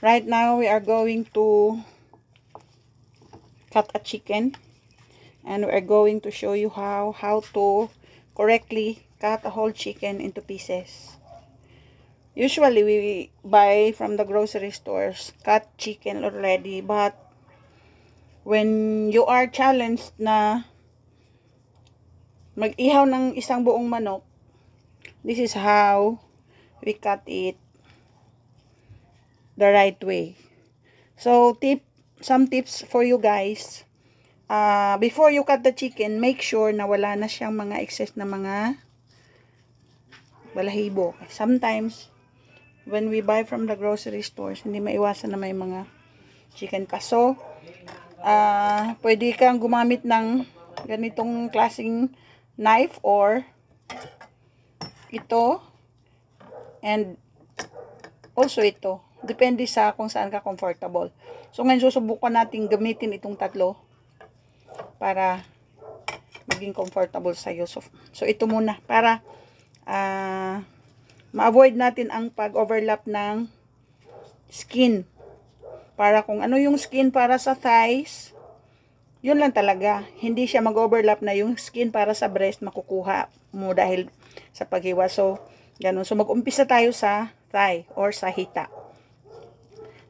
right now we are going to cut a chicken and we're going to show you how how to correctly cut a whole chicken into pieces usually we buy from the grocery stores cut chicken already but when you are challenged na mag-ihaw ng isang buong manok this is how we cut it the right way so tip some tips for you guys. Uh, before you cut the chicken, make sure na wala na siyang mga excess na mga balahibo. Sometimes, when we buy from the grocery stores, hindi maiwasan na may mga chicken kaso. Uh, ah, pwede kang gumamit ng ganitong klaseng knife or ito and also ito. Depende sa kung saan ka comfortable. So ngayon susubukan natin gamitin itong tatlo para maging comfortable sa iyo. So, so ito muna para uh, ma-avoid natin ang pag-overlap ng skin. Para kung ano yung skin para sa thighs, yun lang talaga. Hindi siya mag-overlap na yung skin para sa breast makukuha mo dahil sa paghiwa. So, ganun. So, mag-umpisa tayo sa thigh or sa hita.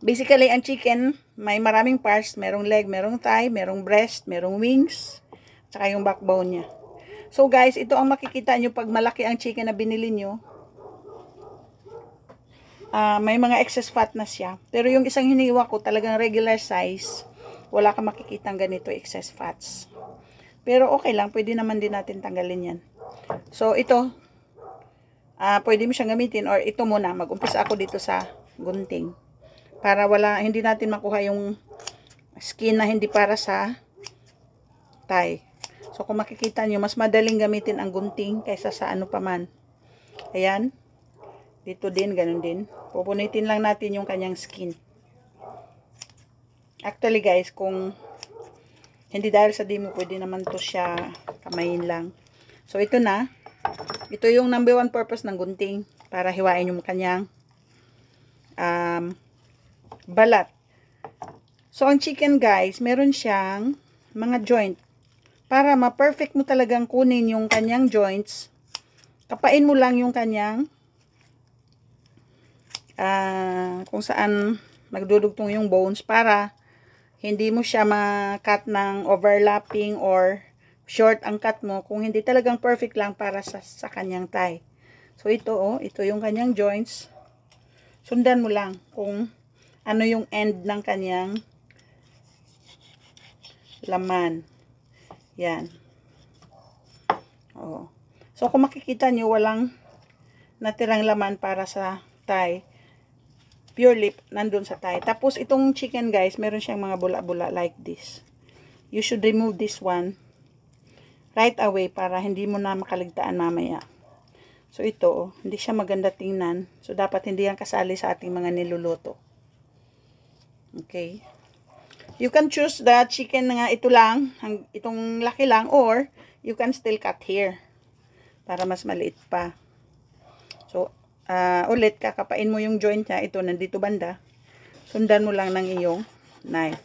Basically, ang chicken, may maraming parts. Merong leg, merong thigh, merong breast, merong wings, saka yung backbone niya. So guys, ito ang makikita nyo pag malaki ang chicken na binili nyo. Uh, may mga excess fat na siya. Pero yung isang hiniwa ko, talagang regular size. Wala kang makikitang ganito excess fats. Pero okay lang, pwede naman din natin tanggalin yan. So ito, uh, pwede mo siyang gamitin or ito muna. Mag-umpisa ako dito sa gunting para wala hindi natin makuha yung skin na hindi para sa tie. So kung makikita niyo mas madaling gamitin ang gunting kaysa sa ano pa man. Ayan. Dito din, ganun din. Pupunitin lang natin yung kanyang skin. Actually guys, kung hindi dahil sa demo, pwede naman to siya kamayin lang. So ito na. Ito yung number one purpose ng gunting para hiwain yung kanyang um, balat. So, ang chicken guys, meron siyang mga joint. Para ma-perfect mo talagang kunin yung kanyang joints, kapain mo lang yung kanyang uh, kung saan magdudugtong yung bones para hindi mo siya ma-cut ng overlapping or short ang cut mo kung hindi talagang perfect lang para sa, sa kanyang thigh. So, ito oh, ito yung kanyang joints. Sundan mo lang kung ano yung end ng kanyang laman. Yan. Oh. So, kung makikita nyo, walang natirang laman para sa Thai. Pure lip, nandun sa Thai. Tapos, itong chicken, guys, meron siyang mga bula-bula like this. You should remove this one right away para hindi mo na makaligtaan mamaya. So, ito, hindi siya maganda tingnan. So, dapat hindi yan kasali sa ating mga niluluto. Okay. You can choose the chicken nga ito lang, itong laki lang, or you can still cut here. Para mas maliit pa. So, uh, ulit, kakapain mo yung joint niya. Ito, nandito banda. Sundan mo lang ng iyong knife.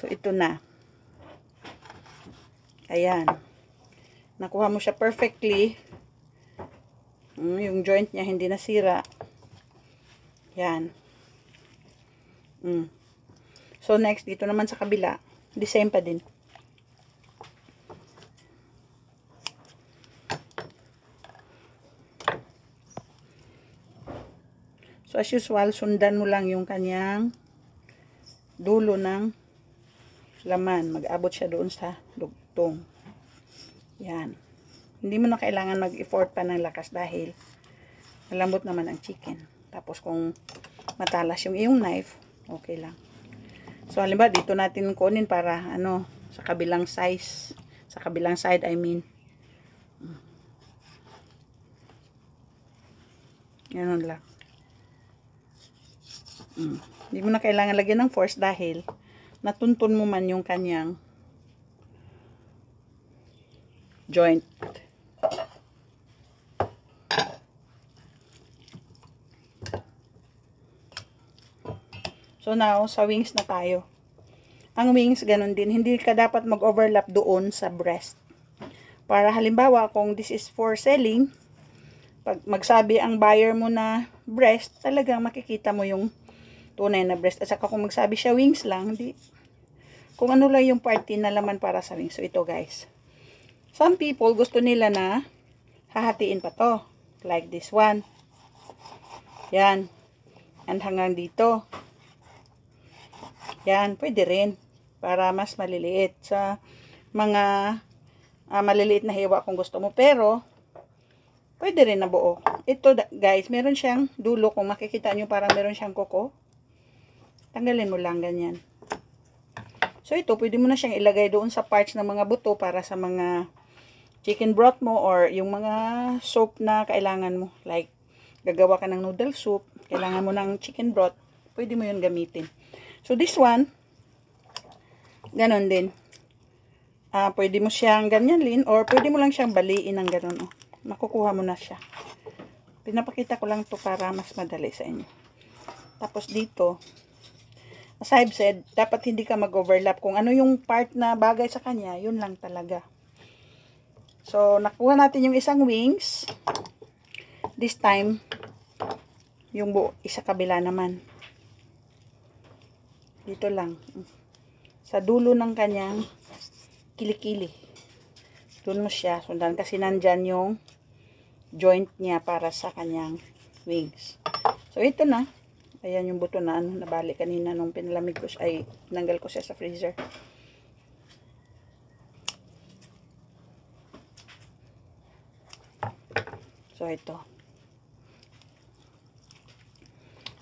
So, ito na. Ayan. Nakuha mo siya perfectly. Mm, yung joint niya hindi nasira. Ayan. Mm. So, next, dito naman sa kabila, the same pa din. So, as usual, sundan mo lang yung kanyang dulo ng laman. Mag-abot siya doon sa dugtong. Yan. Hindi mo na kailangan mag-effort pa ng lakas dahil malambot naman ang chicken. Tapos, kung matalas yung iyong knife, Okay lang. So, halimbawa, dito natin kunin para, ano, sa kabilang size. Sa kabilang side, I mean. Ganun lang. Mm. Hindi mo na kailangan lagyan ng force dahil natuntun mo man yung kanyang joint. So now, sa wings na tayo. Ang wings, ganun din. Hindi ka dapat mag-overlap doon sa breast. Para halimbawa, kung this is for selling, pag magsabi ang buyer mo na breast, talagang makikita mo yung tunay na breast. At saka kung magsabi siya wings lang, di, kung ano lang yung party na laman para sa wings. So ito guys. Some people gusto nila na hahatiin pa to. Like this one. Yan. And hanggang dito. Yan, pwede rin para mas maliliit sa mga uh, maliliit na hiwa kung gusto mo. Pero, pwede rin na buo. Ito guys, meron siyang dulo. Kung makikita nyo parang meron siyang kuko. Tanggalin mo lang ganyan. So ito, pwede mo na siyang ilagay doon sa parts ng mga buto para sa mga chicken broth mo or yung mga soup na kailangan mo. Like, gagawa ka ng noodle soup, kailangan mo ng chicken broth, pwede mo yun gamitin. So, this one, ganon din. Uh, pwede mo siyang ganyan lin or pwede mo lang siyang baliin ng ganun. Oh. Makukuha mo na siya. Pinapakita ko lang to para mas madali sa inyo. Tapos dito, as I've said, dapat hindi ka mag-overlap. Kung ano yung part na bagay sa kanya, yun lang talaga. So, nakuha natin yung isang wings. This time, yung buo, isa kabila naman dito lang sa dulo ng kanyang kilikili doon mo siya sundan kasi nandyan yung joint niya para sa kanyang wings so ito na ayan yung buto na ano, nabali kanina nung pinalamig ko siya, ay nanggal ko siya sa freezer so ito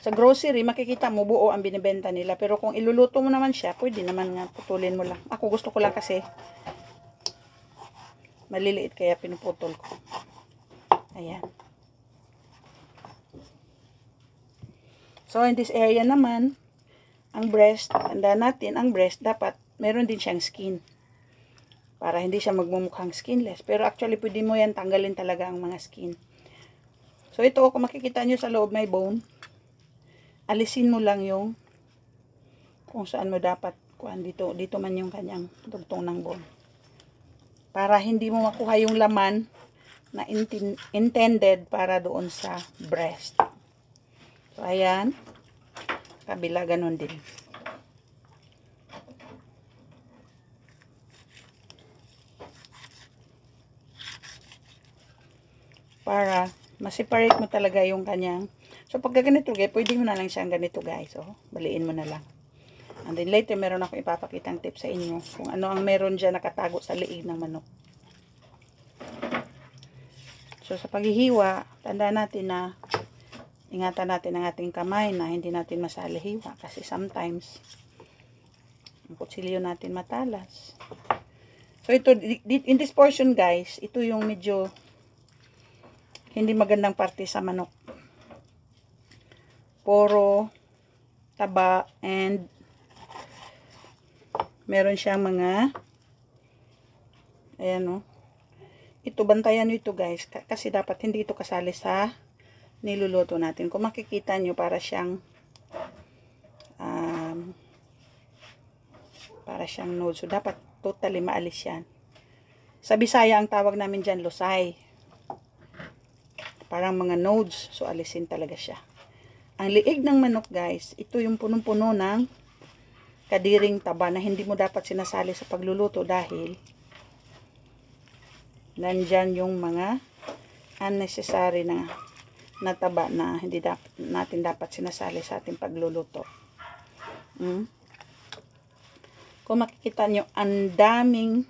Sa grocery, makikita mo buo ang binibenta nila. Pero kung iluluto mo naman siya, pwede naman nga putulin mo lang. Ako gusto ko lang kasi maliliit kaya pinuputol ko. Ayan. So, in this area naman, ang breast, tandaan natin, ang breast dapat meron din siyang skin. Para hindi siya magmumukhang skinless. Pero actually, pwede mo yan tanggalin talaga ang mga skin. So, ito, kung makikita nyo sa loob, may bone alisin mo lang yung kung saan mo dapat kuan dito dito man yung kanyang tugtong ng bone para hindi mo makuha yung laman na intended para doon sa breast so ayan kabila ganun din para ma-separate mo talaga yung kanyang So, pagka ganito, guys, pwede mo na lang siyang ganito, guys. O, oh. baliin mo na lang. And then later, meron ako ipapakitang tip sa inyo kung ano ang meron dyan nakatago sa liig ng manok. So, sa paghihiwa, tanda natin na ingatan natin ang ating kamay na hindi natin masalahiwa kasi sometimes ang kutsilyo natin matalas. So, ito, in this portion guys, ito yung medyo hindi magandang parte sa manok poro, taba, and meron siyang mga ayan o. Oh. Ito, bantayan nyo ito guys. Kasi dapat hindi ito kasali sa niluluto natin. Kung makikita nyo, para siyang um, para siyang node. So, dapat totally maalis yan. Sa Bisaya, ang tawag namin dyan, losay. Parang mga nodes. So, alisin talaga siya. Ang liig ng manok guys, ito yung punong-puno ng kadiring taba na hindi mo dapat sinasali sa pagluluto dahil nandyan yung mga unnecessary na taba na hindi dapat, natin dapat sinasali sa ating pagluluto. Mm. Kung makikita nyo, ang daming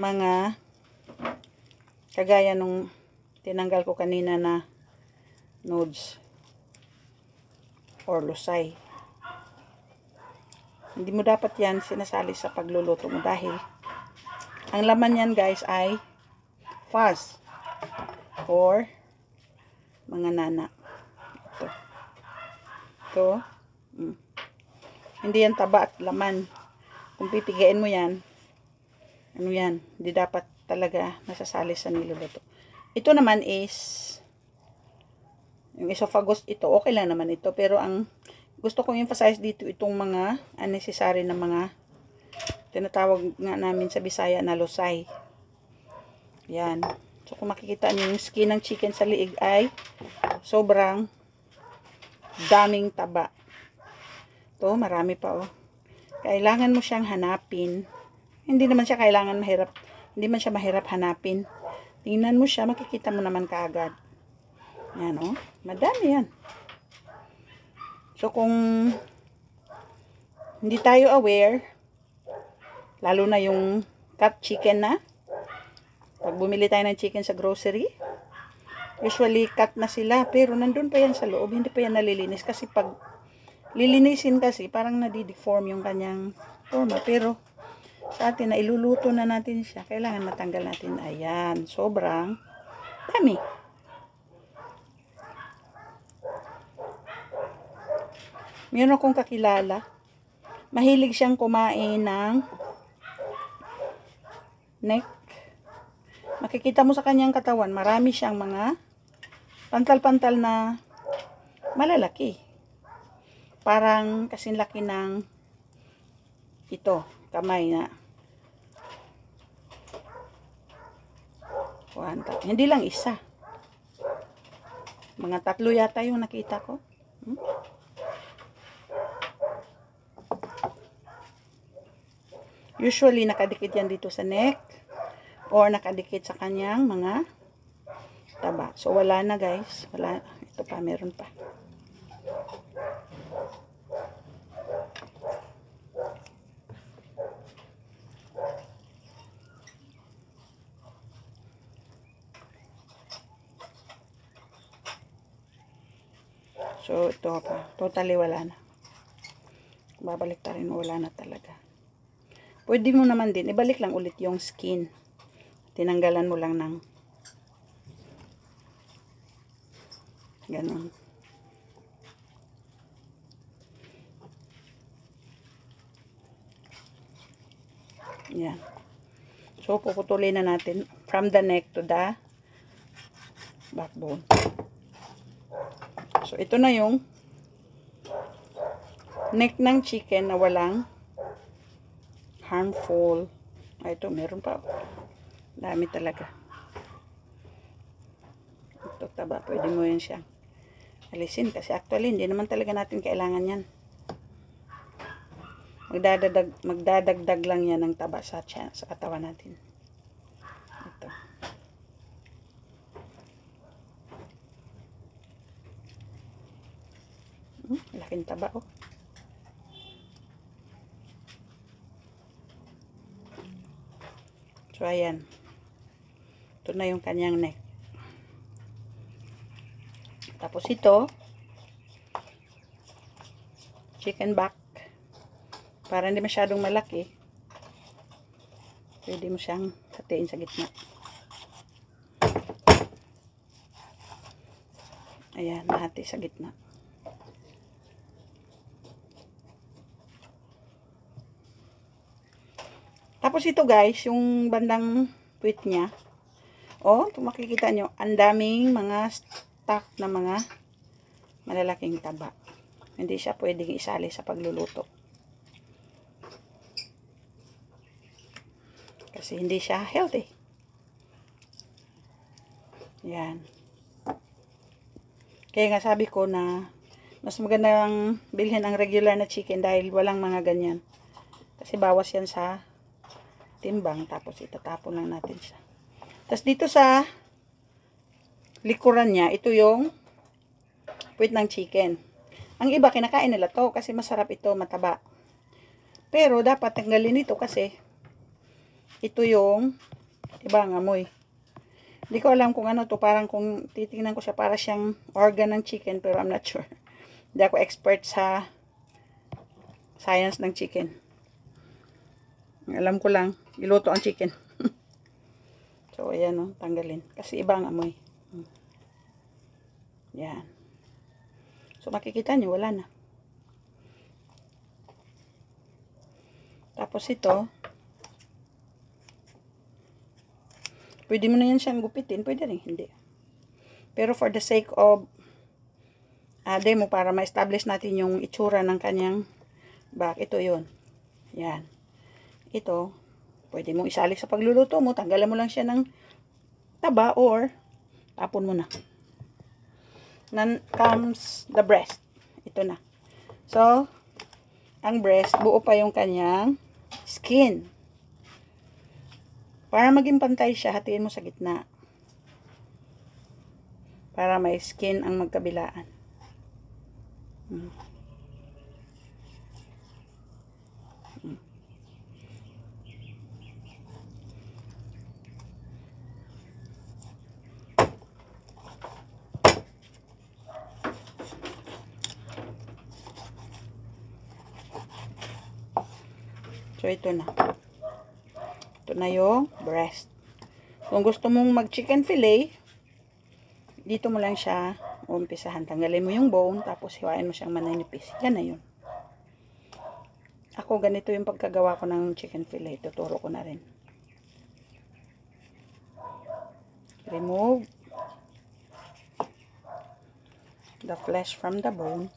mga kagaya nung tinanggal ko kanina na nodes or lusay. Hindi mo dapat yan sinasali sa pagluluto mo dahil ang laman yan guys ay fuzz or mga nana. Ito. Ito. Mm. Hindi yan taba at laman. Kung pipigain mo yan, ano yan, hindi dapat talaga nasasali sa niluluto. Ito naman is yung esophagus ito, okay lang naman ito. Pero ang gusto kong emphasize dito itong mga unnecessary na mga tinatawag nga namin sa Bisaya na losay. Yan. So, kung makikita niyo yung skin ng chicken sa liig ay sobrang daming taba. To, marami pa oh. Kailangan mo siyang hanapin. Hindi naman siya kailangan mahirap. Hindi man siya mahirap hanapin. Tingnan mo siya, makikita mo naman kaagad. Yan o. Oh. Madami yan. So kung hindi tayo aware, lalo na yung cut chicken na, pag bumili tayo ng chicken sa grocery, usually cut na sila, pero nandun pa yan sa loob, hindi pa yan nalilinis kasi pag lilinisin kasi parang nadideform yung kanyang forma, pero sa atin na iluluto na natin siya, kailangan matanggal natin, ayan, sobrang dami. Meron akong kakilala. Mahilig siyang kumain ng neck. Makikita mo sa kanyang katawan, marami siyang mga pantal-pantal na malalaki. Parang kasing laki ng ito, kamay na. One, Hindi lang isa. Mga tatlo yata yung nakita ko. Hmm? Usually, nakadikit yan dito sa neck or nakadikit sa kanyang mga taba. So, wala na guys. Wala. Ito pa, meron pa. So, ito pa. Totally wala na. Babalik tayo na wala na talaga. Pwede mo naman din, ibalik lang ulit yung skin. Tinanggalan mo lang ng ganon. Yan. So, puputulin na natin from the neck to the backbone. So, ito na yung neck ng chicken na walang harmful. Ay, ah, ito, meron pa. Dami talaga. Ito, taba. Pwede mo yan siya. Alisin. Kasi actually, hindi naman talaga natin kailangan yan. Magdadadag, magdadagdag lang yan ng taba sa, sa katawan natin. Ito. Hmm, laking taba, oh. So, ayan. Ito na yung kanyang neck. Tapos ito, chicken back. Para hindi masyadong malaki. Pwede mo siyang hatiin sa gitna. Ayan, nahati sa gitna. Tapos ito guys, yung bandang tweet niya. Oh, kung makikita nyo, ang daming mga stock na mga malalaking taba. Hindi siya pwedeng isali sa pagluluto. Kasi hindi siya healthy. Yan. Kaya nga sabi ko na mas magandang bilhin ang regular na chicken dahil walang mga ganyan. Kasi bawas yan sa timbang tapos itatapon lang natin siya. Tapos dito sa likuran niya, ito yung puwit ng chicken. Ang iba kinakain nila to kasi masarap ito, mataba. Pero dapat tanggalin ito kasi ito yung ibang diba, amoy. Hindi ko alam kung ano to, parang kung titingnan ko siya para siyang organ ng chicken pero I'm not sure. Hindi ako expert sa science ng chicken. Alam ko lang iluto ang chicken. so, ayan o, oh, tanggalin. Kasi iba ang amoy. Hmm. Yan. So, makikita nyo, wala na. Tapos ito, pwede mo na yan siyang gupitin. Pwede rin, hindi. Pero for the sake of uh, demo, para ma-establish natin yung itsura ng kanyang back, ito yon Yan. Ito, Pwede mong isali sa pagluluto mo. Tanggalan mo lang siya ng taba or tapon mo na. Nan comes the breast. Ito na. So, ang breast, buo pa yung kanyang skin. Para maging pantay siya, hatiin mo sa gitna. Para may skin ang magkabilaan. Hmm. So, ito na. Ito na yung breast. Kung gusto mong mag-chicken fillet, dito mo lang siya umpisahan. Tanggalin mo yung bone, tapos hiwain mo siyang maninipis. Yan na yun. Ako, ganito yung pagkagawa ko ng chicken fillet. Tuturo ko na rin. Remove the flesh from the bone.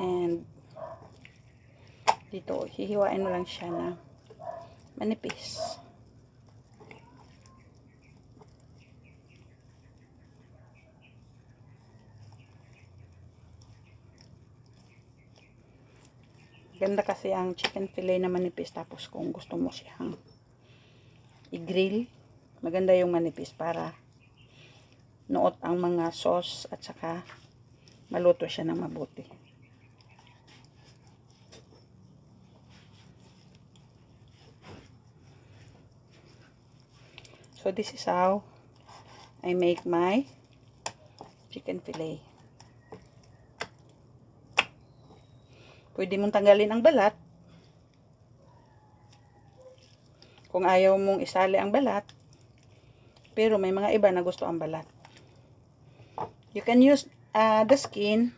and dito hihiwain mo lang siya na manipis ganda kasi ang chicken fillet na manipis tapos kung gusto mo siyang i-grill maganda yung manipis para nuot ang mga sauce at saka maluto siya ng mabuti So this is how I make my chicken fillet. Pwede mong tanggalin ang balat. Kung ayaw mong isali ang balat. Pero may mga iba na gusto ang balat. You can use uh, the skin.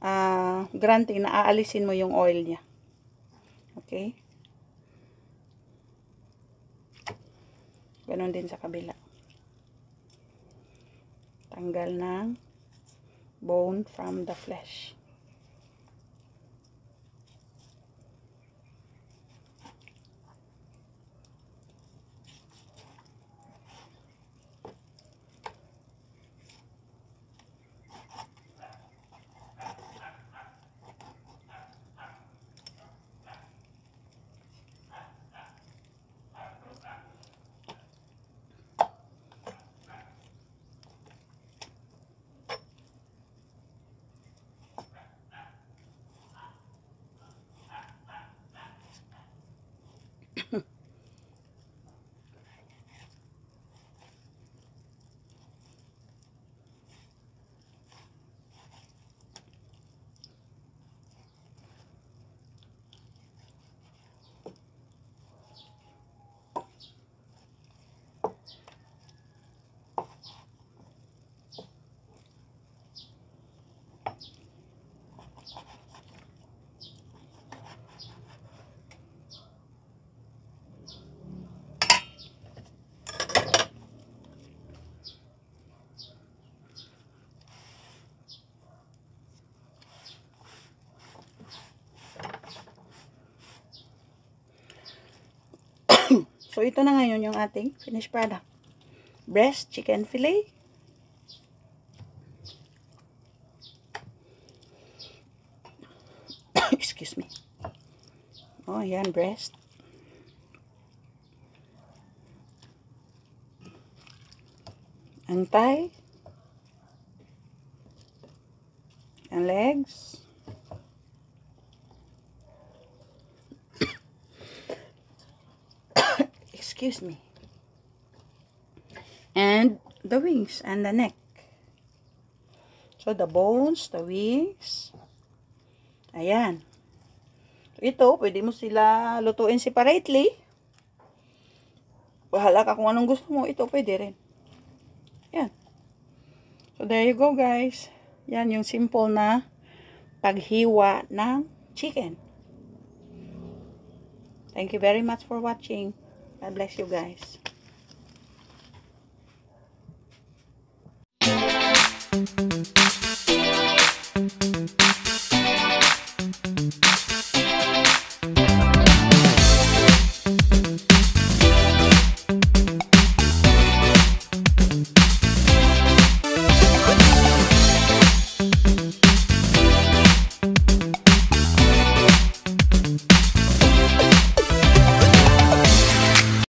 Uh, granting na aalisin mo yung oil niya. Okay? Ganon din sa kabila. Tanggal ng bone from the flesh. ito na ngayon yung ating finished product. Breast chicken fillet. Excuse me. Oh, yan, breast. Ang thigh. Ang legs. excuse me and the wings and the neck so the bones the wings ayan ito pwede mo sila lutuin separately bahala ka kung anong gusto mo ito pwede rin ayan so there you go guys yan yung simple na paghiwa ng chicken Thank you very much for watching. God bless you guys. Thank you.